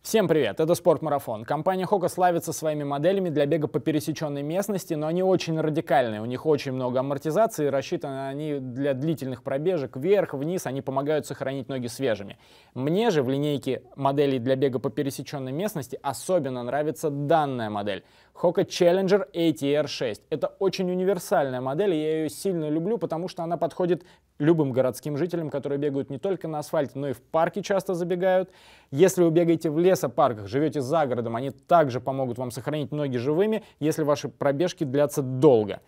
Всем привет, это Спортмарафон. Компания Хока славится своими моделями для бега по пересеченной местности, но они очень радикальные, у них очень много амортизации, рассчитаны они для длительных пробежек вверх, вниз, они помогают сохранить ноги свежими. Мне же в линейке моделей для бега по пересеченной местности особенно нравится данная модель. Hoka Challenger ATR 6. Это очень универсальная модель, и я ее сильно люблю, потому что она подходит любым городским жителям, которые бегают не только на асфальте, но и в парке часто забегают. Если вы бегаете в лесопарках, живете за городом, они также помогут вам сохранить ноги живыми, если ваши пробежки длятся долго.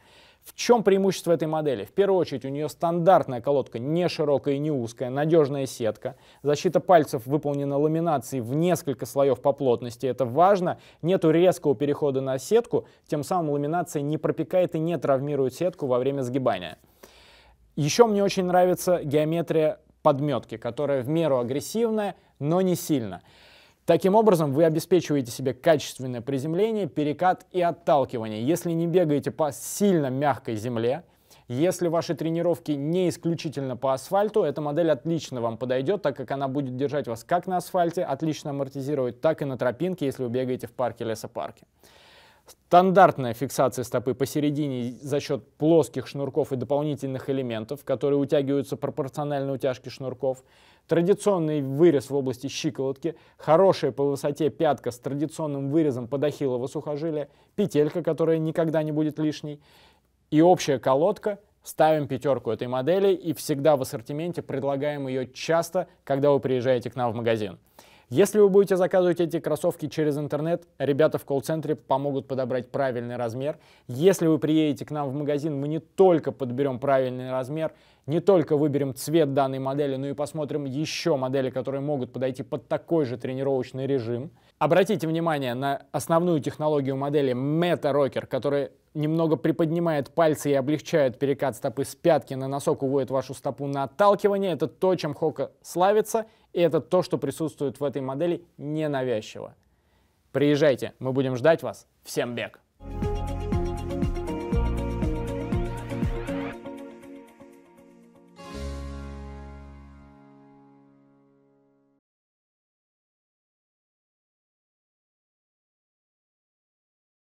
В чем преимущество этой модели? В первую очередь у нее стандартная колодка, не широкая и не узкая, надежная сетка. Защита пальцев выполнена ламинацией в несколько слоев по плотности, это важно. Нету резкого перехода на сетку, тем самым ламинация не пропекает и не травмирует сетку во время сгибания. Еще мне очень нравится геометрия подметки, которая в меру агрессивная, но не сильно. Таким образом, вы обеспечиваете себе качественное приземление, перекат и отталкивание. Если не бегаете по сильно мягкой земле, если ваши тренировки не исключительно по асфальту, эта модель отлично вам подойдет, так как она будет держать вас как на асфальте, отлично амортизировать, так и на тропинке, если вы бегаете в парке-лесопарке. парке лесопарке лесопарке Стандартная фиксация стопы посередине за счет плоских шнурков и дополнительных элементов, которые утягиваются пропорционально утяжке шнурков. Традиционный вырез в области щиколотки, хорошая по высоте пятка с традиционным вырезом подахилого сухожилия, петелька, которая никогда не будет лишней, и общая колодка. Ставим пятерку этой модели и всегда в ассортименте предлагаем ее часто, когда вы приезжаете к нам в магазин. Если вы будете заказывать эти кроссовки через интернет, ребята в колл-центре помогут подобрать правильный размер. Если вы приедете к нам в магазин, мы не только подберем правильный размер, не только выберем цвет данной модели, но и посмотрим еще модели, которые могут подойти под такой же тренировочный режим – Обратите внимание на основную технологию модели Meta Rocker, которая немного приподнимает пальцы и облегчает перекат стопы с пятки на носок, уводит вашу стопу на отталкивание. Это то, чем Хока славится, и это то, что присутствует в этой модели ненавязчиво. Приезжайте, мы будем ждать вас. Всем бег!